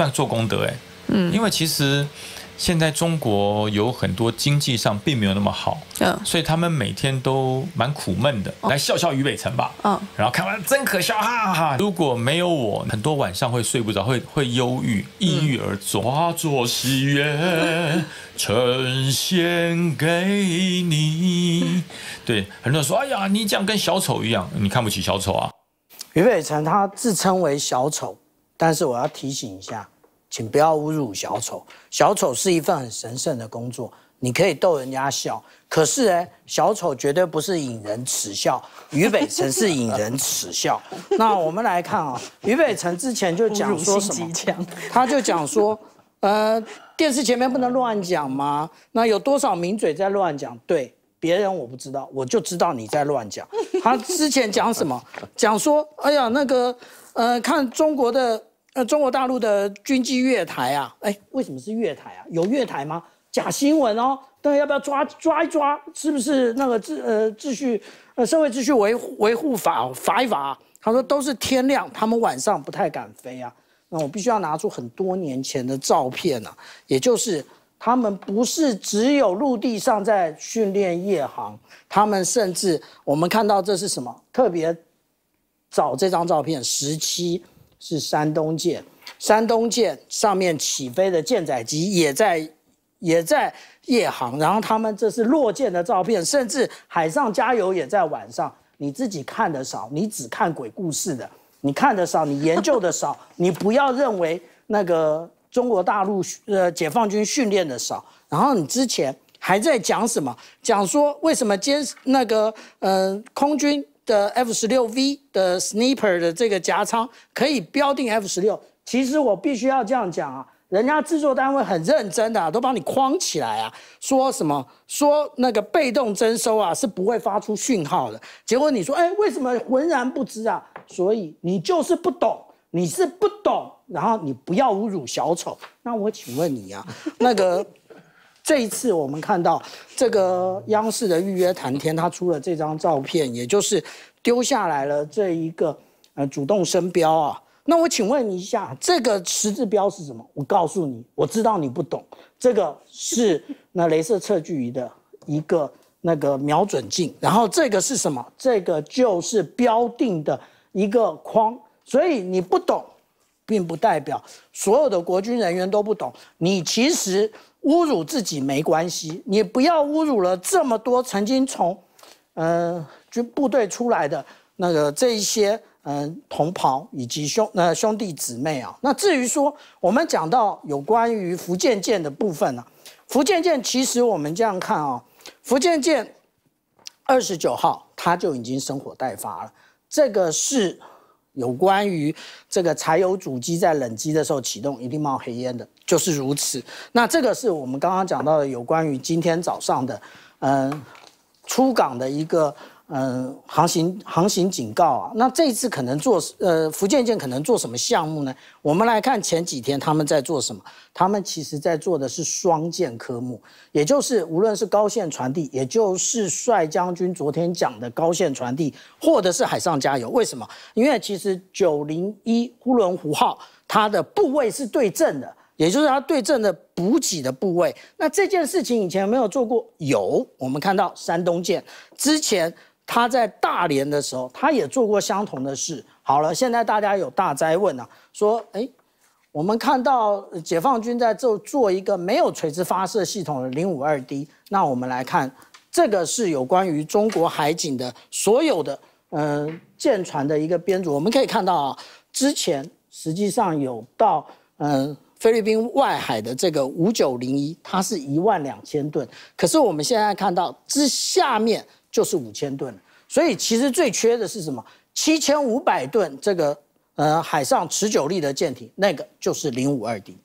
算做功德哎，嗯，因为其实现在中国有很多经济上并没有那么好，嗯，所以他们每天都蛮苦闷的。来笑笑于北辰吧，嗯，然后看完真可笑，哈哈如果没有我，很多晚上会睡不着，会会忧郁、抑郁而化作喜悦，呈现给你。对，很多人说：“哎呀，你这样跟小丑一样，你看不起小丑啊？”于北辰他自称为小丑。但是我要提醒一下，请不要侮辱小丑。小丑是一份很神圣的工作，你可以逗人家笑，可是哎，小丑绝对不是引人耻笑。俞北辰是引人耻笑。那我们来看啊，俞北辰之前就讲说什么？他就讲说，呃，电视前面不能乱讲吗？那有多少名嘴在乱讲？对，别人我不知道，我就知道你在乱讲。他之前讲什么？讲说，哎呀，那个，呃，看中国的。那中国大陆的军机月台啊？哎，为什么是月台啊？有月台吗？假新闻哦！对，要不要抓抓一抓？是不是那个秩呃秩序呃社会秩序维维护法罚一罚？他说都是天亮，他们晚上不太敢飞啊。那我必须要拿出很多年前的照片啊，也就是他们不是只有陆地上在训练夜航，他们甚至我们看到这是什么？特别找这张照片十七。是山东舰，山东舰上面起飞的舰载机也在也在夜航，然后他们这是落舰的照片，甚至海上加油也在晚上。你自己看得少，你只看鬼故事的，你看得少，你研究的少，你不要认为那个中国大陆呃解放军训练的少。然后你之前还在讲什么，讲说为什么歼那个嗯空军。的 F 十六 V 的 Sniper 的这个夹仓可以标定 F 十六。其实我必须要这样讲啊，人家制作单位很认真的，都帮你框起来啊。说什么说那个被动征收啊是不会发出讯号的。结果你说哎，为什么浑然不知啊？所以你就是不懂，你是不懂。然后你不要侮辱小丑。那我请问你啊，那个。这一次我们看到这个央视的预约谈天，他出了这张照片，也就是丢下来了这一个呃主动声标啊。那我请问一下，这个十字标是什么？我告诉你，我知道你不懂。这个是那镭射测距仪的一个那个瞄准镜，然后这个是什么？这个就是标定的一个框。所以你不懂，并不代表所有的国军人员都不懂。你其实。侮辱自己没关系，你不要侮辱了这么多曾经从，呃，军部队出来的那个这一些嗯同袍以及兄那兄弟姊妹啊。那至于说我们讲到有关于福建舰的部分呢，福建舰其实我们这样看啊，福建舰二十九号它就已经生火待发了，这个是。有关于这个柴油主机在冷机的时候启动一定冒黑烟的，就是如此。那这个是我们刚刚讲到的有关于今天早上的，嗯，出港的一个。嗯，航行航行警告啊，那这次可能做呃福建舰可能做什么项目呢？我们来看前几天他们在做什么，他们其实在做的是双舰科目，也就是无论是高线传递，也就是帅将军昨天讲的高线传递，或者是海上加油。为什么？因为其实九零一呼伦湖号它的部位是对正的，也就是它对正的补给的部位。那这件事情以前有没有做过？有，我们看到山东舰之前。他在大连的时候，他也做过相同的事。好了，现在大家有大灾问了，说：“哎，我们看到解放军在这做一个没有垂直发射系统的零五二 D，那我们来看，这个是有关于中国海警的所有的嗯舰船的一个编组。我们可以看到啊，之前实际上有到嗯菲律宾外海的这个五九零一，它是一万两千吨，可是我们现在看到这下面。就是五千吨，所以其实最缺的是什么？七千五百吨这个呃海上持久力的舰艇，那个就是零五二 D。